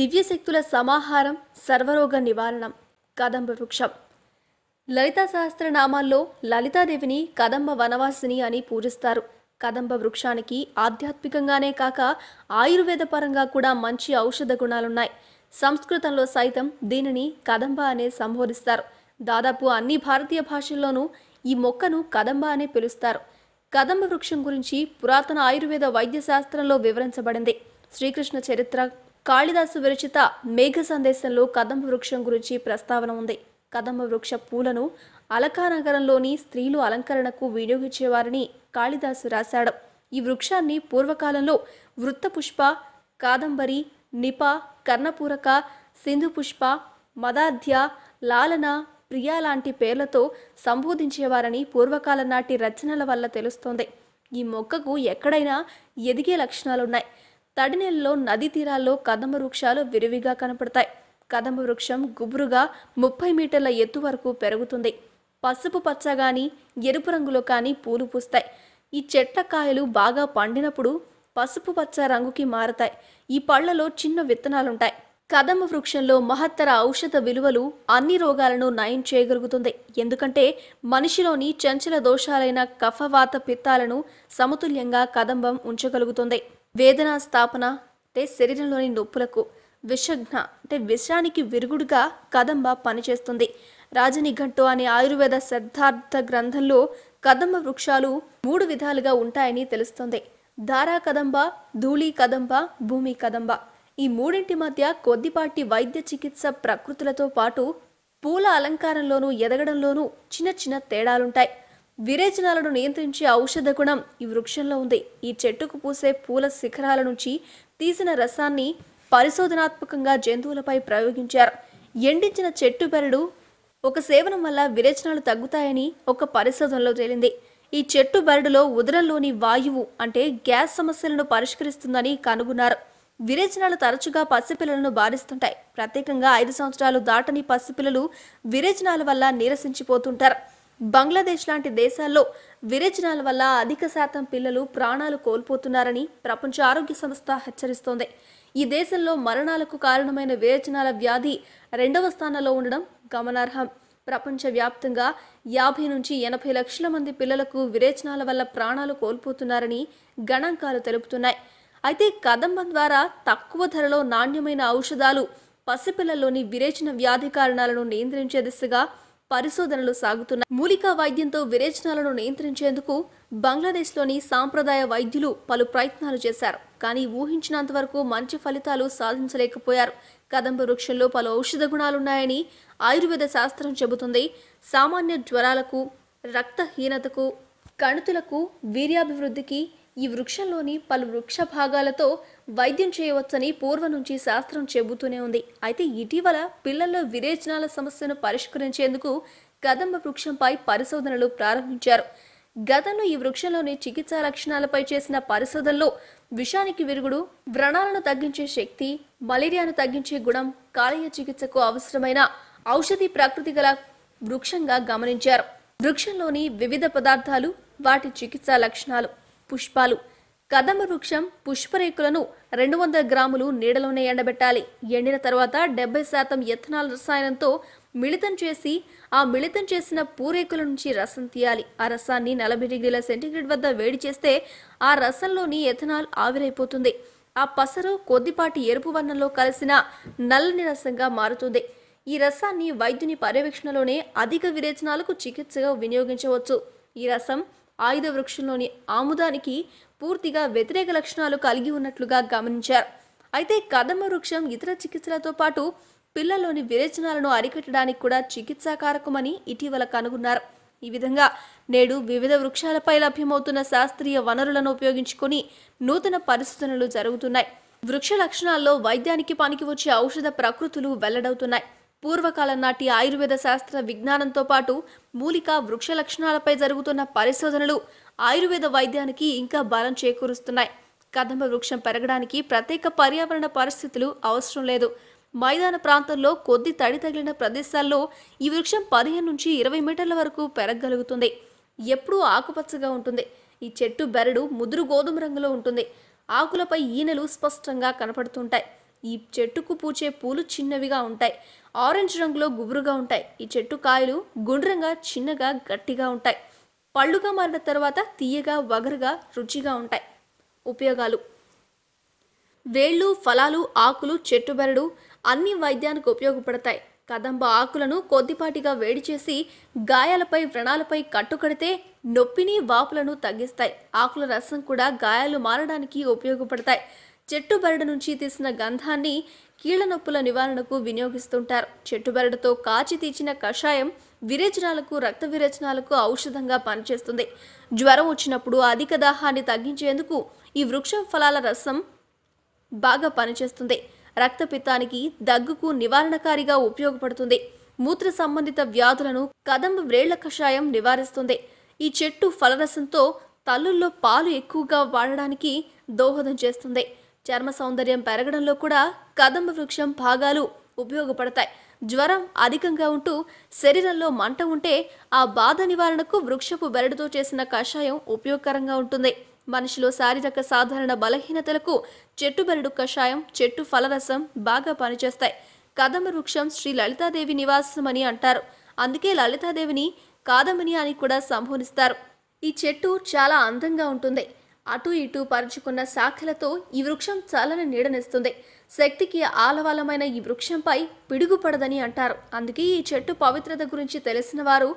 దివ్యశక్తుల సమాహారం సర్వరోగ నివారణం కదంబ వృక్షం లలిత సహస్రనామాల్లో లలితాదేవిని కదంబ వనవాసిని అని పూజిస్తారు కదంబ వృక్షానికి ఆధ్యాత్మికంగానే కాక ఆయుర్వేద పరంగా కూడా మంచి ఔషధ గుణాలున్నాయి సంస్కృతంలో సైతం దీనిని కదంబ అనే సంబోధిస్తారు దాదాపు అన్ని భారతీయ భాషల్లోనూ ఈ మొక్కను కదంబ అనే పిలుస్తారు కదంబ వృక్షం గురించి పురాతన ఆయుర్వేద వైద్య శాస్త్రంలో వివరించబడింది శ్రీకృష్ణ చరిత్ర కాళిదాసు విరచిత మేఘ సందేశంలో కదంబ వృక్షం గురించి ప్రస్తావన ఉంది కదంబ వృక్ష పూలను అలకానగరంలోని స్త్రీలు అలంకరణకు వినియోగించేవారని కాళిదాసు రాశాడు ఈ వృక్షాన్ని పూర్వకాలంలో వృత్తపుష్ప కాదంబరి నిప కర్ణపూరక సింధుపుష్ప మదాధ్య లాలన ప్రియా లాంటి పేర్లతో సంబోధించేవారని పూర్వకాలం నాటి రచనల వల్ల తెలుస్తోంది ఈ మొక్కకు ఎక్కడైనా ఎదిగే లక్షణాలున్నాయి నెలలో నదీ తీరాల్లో కదంబ వృక్షాలు విరివిగా కనపడతాయి కదంబ వృక్షం గుబురుగా ముప్పై మీటర్ల ఎత్తు వరకు పెరుగుతుంది పసుపు పచ్చ కానీ ఎరుపు రంగులో కానీ పూలు పూస్తాయి ఈ చెట్ల కాయలు బాగా పండినప్పుడు పసుపు పచ్చ రంగుకి మారతాయి ఈ పళ్లలో చిన్న విత్తనాలుంటాయి కదంబ వృక్షంలో మహత్తర ఔషధ విలువలు అన్ని రోగాలను నయం చేయగలుగుతుంది ఎందుకంటే మనిషిలోని చంచల దోషాలైన కఫవాత పిత్తాలను సమతుల్యంగా కదంబం ఉంచగలుగుతుంది వేదనా స్థాపన అంటే శరీరంలోని నొప్పులకు విషఘ్న అంటే విషానికి విరుగుడుగా కదంబ పనిచేస్తుంది రాజనిఘంటు అనే ఆయుర్వేద శ్రద్ధార్థ గ్రంథంలో కదంబ వృక్షాలు మూడు విధాలుగా ఉంటాయని తెలుస్తుంది ధారా కదంబ ధూళి కదంబ భూమి కదంబ ఈ మూడింటి మధ్య కొద్దిపాటి వైద్య చికిత్స ప్రకృతులతో పాటు పూల అలంకారంలోనూ ఎదగడంలోనూ చిన్న చిన్న తేడాలుంటాయి విరేచనాలను నియంత్రించే ఔషధ గుణం ఈ వృక్షంలో ఉంది ఈ చెట్టుకు పూసే పూల శిఖరాల నుంచి తీసిన రసాన్ని పరిశోధనాత్మకంగా జంతువులపై ప్రయోగించారు ఎండించిన చెట్టు బెరడు ఒక సేవనం వల్ల విరేచనాలు తగ్గుతాయని ఒక పరిశోధనలో తేలింది ఈ చెట్టు బెరడులో ఉదరంలోని వాయువు అంటే గ్యాస్ సమస్యలను పరిష్కరిస్తుందని కనుగొన్నారు విరేచనాలు తరచుగా పసిపిల్లలను బాధిస్తుంటాయి ప్రత్యేకంగా ఐదు సంవత్సరాలు దాటని పసిపిల్లలు విరేచనాల వల్ల నీరసించిపోతుంటారు బంగ్లాదేశ్ లాంటి దేశాల్లో విరేచనాల వల్ల అధిక శాతం పిల్లలు ప్రాణాలు కోల్పోతున్నారని ప్రపంచ ఆరోగ్య సంస్థ హెచ్చరిస్తోంది ఈ దేశంలో మరణాలకు కారణమైన విరేచనాల వ్యాధి రెండవ స్థానంలో ఉండడం గమనార్హం ప్రపంచవ్యాప్తంగా యాభై నుంచి ఎనభై లక్షల మంది పిల్లలకు విరేచనాల వల్ల ప్రాణాలు కోల్పోతున్నారని గణాంకాలు తెలుపుతున్నాయి అయితే కదంబం ద్వారా తక్కువ ధరలో నాణ్యమైన ఔషధాలు పసిపిల్లల్లోని విరేచన వ్యాధి కారణాలను నియంత్రించే దిశగా పరిశోధనలు సాగుతున్నాయి మూలికా వైద్యంతో విరేచనాలను నియంత్రించేందుకు బంగ్లాదేశ్లోని సాంప్రదాయ వైద్యులు పలు ప్రయత్నాలు చేశారు కానీ ఊహించినంతవరకు మంచి ఫలితాలు సాధించలేకపోయారు కదంబ వృక్షంలో పలు ఔషధ గుణాలున్నాయని ఆయుర్వేద శాస్త్రం చెబుతుంది సామాన్య జ్వరాలకు రక్తహీనతకు కణుతులకు వీర్యాభివృద్ధికి ఈ వృక్షంలోని పలు వృక్ష భాగాలతో వైద్యం చేయవచ్చని పూర్వం నుంచి శాస్త్రం చెబుతూనే ఉంది అయితే ఇటీవల పిల్లల్లో విరేచనాల సమస్యను పరిష్కరించేందుకు కదంబ వృక్షంపై పరిశోధనలు ప్రారంభించారు గతంలో ఈ వృక్షంలోని చికిత్సా లక్షణాలపై చేసిన పరిశోధనలో విషానికి విరుగుడు వ్రణాలను తగ్గించే శక్తి మలేరియాను తగ్గించే గుణం కాలేయ చికిత్సకు అవసరమైన ఔషధి ప్రకృతి గల వృక్షంగా గమనించారు వృక్షంలోని వివిధ పదార్థాలు వాటి చికిత్సా లక్షణాలు పుష్పాలు కదంబ వృక్షం పుష్పరేకులను రెండు వందల గ్రాములు నీడలోనే ఎండబెట్టాలి ఎండిన తర్వాత డెబ్బై శాతం ఎథనాల్ రసాయనంతో మిళితం చేసి ఆ మిళితం చేసిన పూరేకుల నుంచి రసం తీయాలి ఆ రసాన్ని నలభై డిగ్రీల సెంటీగ్రేడ్ వద్ద వేడి చేస్తే ఆ రసంలోని ఎథనాల్ ఆవిరైపోతుంది ఆ పసరు కొద్దిపాటి ఎరుపు వర్ణంలో కలిసిన నల్లని రసంగా మారుతుంది ఈ రసాన్ని వైద్యుని పర్యవేక్షణలోనే అధిక విరేచనాలకు చికిత్సగా వినియోగించవచ్చు ఈ రసం ఆయుధ వృక్షంలోని ఆముదానికి పూర్తిగా వ్యతిరేక లక్షణాలు కలిగి ఉన్నట్లుగా గమనించారు అయితే కదమ వృక్షం ఇతర చికిత్సలతో పాటు పిల్లల్లోని విరేచనాలను అరికట్టడానికి కూడా చికిత్సాకారకమని ఇటీవల కనుగొన్నారు ఈ విధంగా నేడు వివిధ వృక్షాలపై లభ్యమవుతున్న శాస్త్రీయ వనరులను ఉపయోగించుకొని నూతన పరిశోధనలు జరుగుతున్నాయి వృక్ష లక్షణాల్లో వైద్యానికి పనికి వచ్చే ఔషధ ప్రకృతులు వెల్లడవుతున్నాయి పూర్వకాలం నాటి ఆయుర్వేద శాస్త్ర విజ్ఞానంతో పాటు మూలిక వృక్ష లక్షణాలపై జరుగుతున్న పరిశోధనలు ఆయుర్వేద వైద్యానికి ఇంకా బలం చేకూరుస్తున్నాయి కదంబ వృక్షం పెరగడానికి ప్రత్యేక పర్యావరణ పరిస్థితులు అవసరం లేదు మైదాన ప్రాంతంలో కొద్ది తడి తగిలిన ప్రదేశాల్లో ఈ వృక్షం పదిహేను నుంచి ఇరవై మీటర్ల వరకు పెరగగలుగుతుంది ఎప్పుడూ ఆకుపచ్చగా ఉంటుంది ఈ చెట్టు బెరడు ముదురు గోధుమ రంగులో ఉంటుంది ఆకులపై ఈనెలు స్పష్టంగా కనపడుతుంటాయి ఈ చెట్టుకు పూచే పూలు చిన్నవిగా ఉంటాయి ఆరెంజ్ రంగులో గుబురుగా ఉంటాయి ఈ చెట్టు కాయలు గుండ్రంగా చిన్నగా గట్టిగా ఉంటాయి పళ్ళుగా మారిన తర్వాత తీయగా వగరుగా రుచిగా ఉంటాయి ఉపయోగాలు వేళ్ళు ఫలాలు ఆకులు చెట్టు బెరడు అన్ని వైద్యానికి ఉపయోగపడతాయి కదంబ ఆకులను కొద్దిపాటిగా వేడి చేసి గాయాలపై వ్రణాలపై కట్టుకడితే నొప్పిని వాపులను తగ్గిస్తాయి ఆకుల రసం కూడా గాయాలు మారడానికి ఉపయోగపడతాయి చెట్టు బెరడు నుంచి తీసిన గంధాన్ని కీళ్ళ నొప్పుల నివారణకు వినియోగిస్తుంటారు బరడుతో కాచి తీచిన కషాయం విరేచనాలకు రక్త విరేచనాలకు ఔషధంగా పనిచేస్తుంది జ్వరం వచ్చినప్పుడు అధిక దాహాన్ని తగ్గించేందుకు ఈ వృక్షం ఫలాల రసం బాగా పనిచేస్తుంది రక్తపిత్తానికి దగ్గుకు నివారణకారిగా ఉపయోగపడుతుంది మూత్ర సంబంధిత వ్యాధులను కదంబ వ్రేళ్ల కషాయం నివారిస్తుంది ఈ చెట్టు ఫలరసంతో తల్లుల్లో పాలు ఎక్కువగా వాడడానికి దోహదం చేస్తుంది చర్మ సౌందర్యం పెరగడంలో కూడా కదంబ వృక్షం భాగాలు ఉపయోగపడతాయి జ్వరం అధికంగా ఉంటూ శరీరంలో మంట ఉంటే ఆ బాధ నివారణకు వృక్షపు బెరడుతో చేసిన కషాయం ఉపయోగకరంగా ఉంటుంది మనిషిలో శారీరక సాధారణ బలహీనతలకు చెట్టు బెరడు కషాయం చెట్టు ఫలరసం బాగా పనిచేస్తాయి కదంబ వృక్షం శ్రీ లలితాదేవి నివాసం అని అంటారు అందుకే లలితాదేవిని కాదమని అని కూడా సంబోధిస్తారు ఈ చెట్టు చాలా అందంగా ఉంటుంది అటు ఇటు పరుచుకున్న శాఖలతో ఈ వృక్షం చల్లని నీడనిస్తుంది శక్తికి ఆలవాలమైన ఈ వృక్షంపై పిడుగుపడదని అంటారు అందుకే ఈ చెట్టు పవిత్రత గురించి తెలిసిన వారు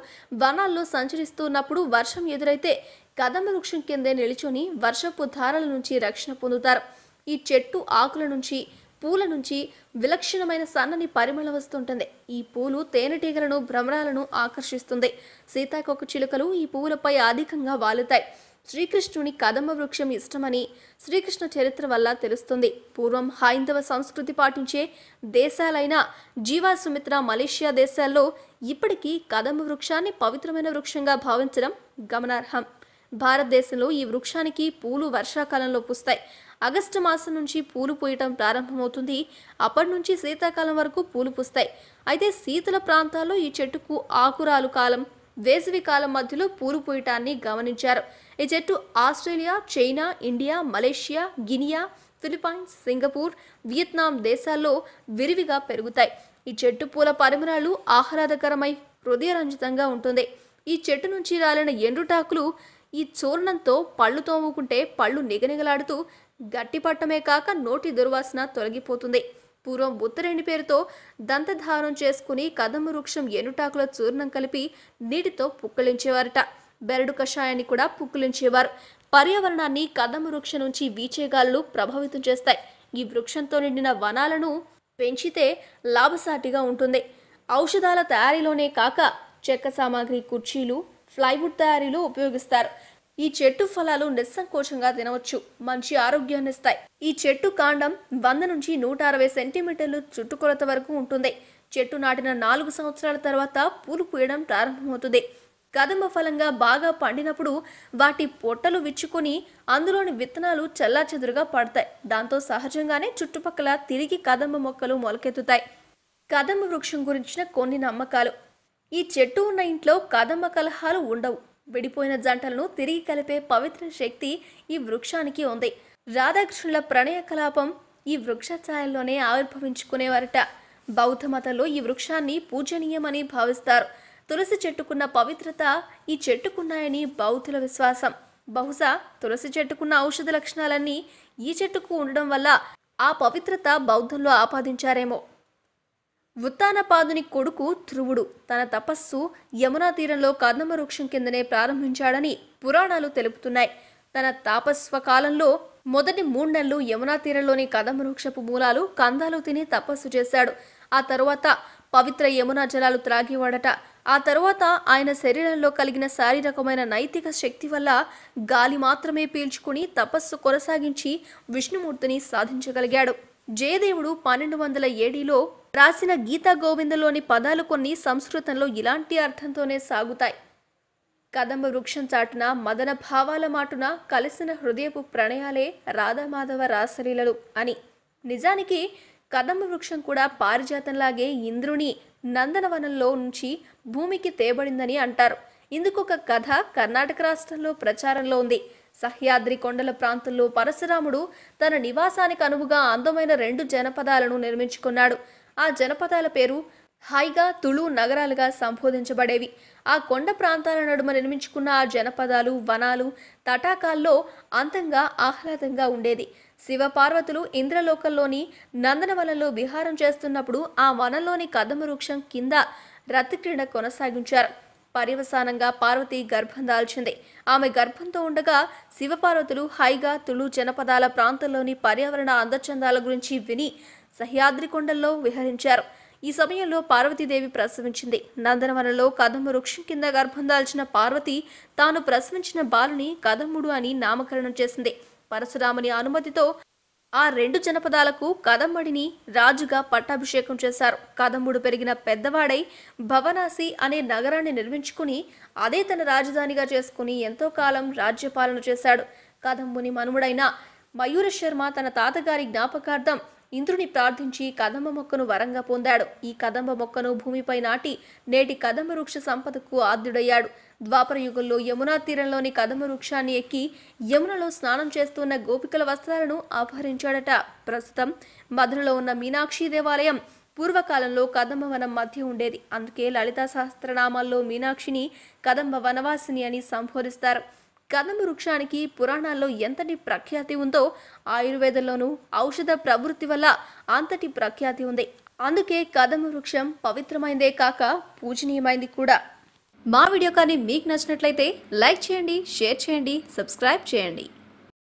వనాల్లో సంచరిస్తున్నప్పుడు వర్షం ఎదురైతే కదంబ వృక్షం కిందే నిలుచుని వర్షపు ధారల నుంచి రక్షణ పొందుతారు ఈ చెట్టు ఆకుల నుంచి పూల నుంచి విలక్షణమైన సన్నని పరిమళ వస్తుంటుంది ఈ పూలు తేనెటీగలను భ్రమరాలను ఆకర్షిస్తుంది సీతాకొక చిలుకలు ఈ పువ్వులపై అధికంగా వాలుతాయి శ్రీకృష్ణుని కదంబ వృక్షం ఇష్టమని శ్రీకృష్ణ చరిత్ర వల్ల తెలుస్తుంది పూర్వం హైందవ సంస్కృతి పాటించే దేశాలైన జీవా సుమిత్ర మలేషియా దేశాల్లో ఇప్పటికీ కదంబ వృక్షాన్ని పవిత్రమైన వృక్షంగా భావించడం గమనార్హం భారతదేశంలో ఈ వృక్షానికి పూలు వర్షాకాలంలో పూస్తాయి ఆగస్టు మాసం నుంచి పూలు పూయటం ప్రారంభమవుతుంది అప్పటి నుంచి శీతాకాలం వరకు పూలు పూస్తాయి అయితే శీతల ప్రాంతాల్లో ఈ చెట్టుకు ఆకురాలు కాలం వేసవి కాలం మధ్యలో పూరుపోయటాన్ని గమనించారు ఈ చెట్టు Australia China India Malaysia Guinea Philippines Singapore Vietnam దేశాల్లో విరివిగా పెరుగుతాయి ఈ చెట్టు పూల పరిమరాలు ఆహ్లాదకరమై హృదయరంజితంగా ఉంటుంది ఈ చెట్టు నుంచి రాలిన ఎండుటాకులు ఈ చూర్ణంతో పళ్ళు తోముకుంటే పళ్ళు నిగనిగలాడుతూ గట్టిపట్టమే కాక నోటి దుర్వాసన తొలగిపోతుంది పూర్వం ఉత్తరేణి పేరుతో దంతధారం చేసుకుని కదమ వృక్షం ఎనుటాకుల చూర్ణం కలిపి నీటితో పుక్కలించేవారట బెరడు కషాయాన్ని కూడా పుక్కులించేవారు పర్యావరణాన్ని కదమ వృక్షం నుంచి వీచేగాళ్ళు ప్రభావితం చేస్తాయి ఈ వృక్షంతో నిండిన వనాలను పెంచితే లాభసాటిగా ఉంటుంది ఔషధాల తయారీలోనే కాక చెక్క సామాగ్రి కుర్చీలు ప్లైవుడ్ తయారీలో ఉపయోగిస్తారు ఈ చెట్టు ఫలాలు నిస్సంకోచంగా తినవచ్చు మంచి ఆరోగ్యాన్ని ఇస్తాయి ఈ చెట్టు కాండం వంద నుంచి నూట అరవై సెంటీమీటర్లు చుట్టుకొలత వరకు ఉంటుంది చెట్టు నాటిన నాలుగు సంవత్సరాల తర్వాత పూలు పూయడం ప్రారంభమవుతుంది కదంబ ఫలంగా బాగా పండినప్పుడు వాటి పొట్టలు విచ్చుకొని అందులోని విత్తనాలు చల్లాచెదురుగా పడతాయి దాంతో సహజంగానే చుట్టుపక్కల తిరిగి కదంబ మొక్కలు మొలకెత్తుతాయి కదంబ వృక్షం గురించిన కొన్ని నమ్మకాలు ఈ చెట్టు ఉన్న ఇంట్లో కదంబ కలహాలు ఉండవు విడిపోయిన జంటలను తిరిగి కలిపే పవిత్ర శక్తి ఈ వృక్షానికి ఉంది రాధాకృష్ణుల ప్రణయ కలాపం ఈ వృక్ష ఛాయల్లోనే ఆవిర్భవించుకునేవారట బౌద్ధ మతంలో ఈ వృక్షాన్ని పూజనీయమని భావిస్తారు తులసి చెట్టుకున్న పవిత్రత ఈ చెట్టుకున్నాయని బౌద్ధుల విశ్వాసం బహుశా తులసి చెట్టుకున్న ఔషధ లక్షణాలన్నీ ఈ చెట్టుకు ఉండడం వల్ల ఆ పవిత్రత బౌద్ధంలో ఆపాదించారేమో ఉత్తానపాదుని కొడుకు ధ్రువుడు తన తపస్సు యమునా తీరంలో కర్ణమ వృక్షం కిందనే ప్రారంభించాడని పురాణాలు తెలుపుతున్నాయి తన తాపస్వ కాలంలో మొదటి మూడు నెలలు యమునా తీరంలోని కదమ వృక్షపు మూలాలు కందాలు తిని తపస్సు చేశాడు ఆ తరువాత పవిత్ర యమునా జలాలు త్రాగివాడట ఆ తరువాత ఆయన శరీరంలో కలిగిన శారీరకమైన నైతిక శక్తి వల్ల గాలి మాత్రమే పీల్చుకుని తపస్సు కొనసాగించి విష్ణుమూర్తిని సాధించగలిగాడు జయదేవుడు పన్నెండు వందల ఏడీలో రాసిన గీతా గోవిందలోని పదాలు కొన్ని సంస్కృతంలో ఇలాంటి అర్థంతోనే సాగుతాయి కదంబ వృక్షం చాటున మదన భావాల మాటున కలిసిన హృదయపు ప్రణయాలే రాధామాధవ రాసలీలలు అని నిజానికి కదంబ వృక్షం కూడా పారిజాతంలాగే ఇంద్రుని నందనవనంలో నుంచి భూమికి తేబడిందని అంటారు ఇందుకొక కథ కర్ణాటక రాష్ట్రంలో ప్రచారంలో ఉంది సహ్యాద్రి కొండల ప్రాంతంలో పరశురాముడు తన నివాసానికి అనువుగా అందమైన రెండు జనపదాలను నిర్మించుకున్నాడు ఆ జనపదాల పేరు హైగా తుళు నగరాలుగా సంబోధించబడేవి ఆ కొండ ప్రాంతాల నడుమ నిర్మించుకున్న ఆ జనపదాలు వనాలు తటాకాల్లో అంతంగా ఆహ్లాదంగా ఉండేది శివపార్వతులు ఇంద్రలోకంలోని నందనవనంలో విహారం చేస్తున్నప్పుడు ఆ వనంలోని కదమ వృక్షం కింద రతిక్రీడ కొనసాగించారు పర్యవసానంగా పార్వతి గర్భం దాల్చింది ఆమె గర్భంతో ఉండగా శివపార్వతులు హైగా తుళు జనపదాల ప్రాంతంలోని పర్యావరణ అందచందాల గురించి విని సహ్యాద్రి కొండల్లో విహరించారు ఈ సమయంలో పార్వతీదేవి ప్రసవించింది నందనవనంలో కదమ్మ వృక్షం కింద గర్భం దాల్చిన పార్వతి తాను ప్రసవించిన బాలుని కదమ్ముడు అని నామకరణం చేసింది పరశురాముని అనుమతితో ఆ రెండు జనపదాలకు కదంబడిని రాజుగా పట్టాభిషేకం చేశారు కదంబుడు పెరిగిన పెద్దవాడై భవనాసి అనే నగరాన్ని నిర్మించుకుని అదే తన రాజధానిగా చేసుకుని ఎంతో కాలం రాజ్యపాలన చేశాడు కదంబుని మనుముడైన మయూర శర్మ తన తాతగారి జ్ఞాపకార్థం ఇంద్రుని ప్రార్థించి కదంబ మొక్కను వరంగా పొందాడు ఈ కదంబ మొక్కను భూమిపై నాటి నేటి కదంబ వృక్ష సంపదకు ఆద్యుడయ్యాడు ద్వాపర యుగంలో యమునా తీరంలోని కదంబ వృక్షాన్ని ఎక్కి యమునలో స్నానం చేస్తున్న గోపికల వస్త్రాలను అపహరించాడట ప్రస్తుతం మధురలో ఉన్న మీనాక్షి దేవాలయం పూర్వకాలంలో కదంబ వనం మధ్య ఉండేది అందుకే లలితా సహస్రనామాల్లో మీనాక్షిని కదంబ వనవాసిని అని సంబోధిస్తారు గంధం వృక్షానికి పురాణాల్లో ఎంతటి ప్రఖ్యాతి ఉందో ఆయుర్వేదంలోనూ ఔషధ ప్రవృత్తి వల్ల అంతటి ప్రఖ్యాతి ఉంది అందుకే కదమ వృక్షం పవిత్రమైందే కాక పూజనీయమైంది కూడా మా వీడియో కానీ మీకు నచ్చినట్లయితే లైక్ చేయండి షేర్ చేయండి సబ్స్క్రైబ్ చేయండి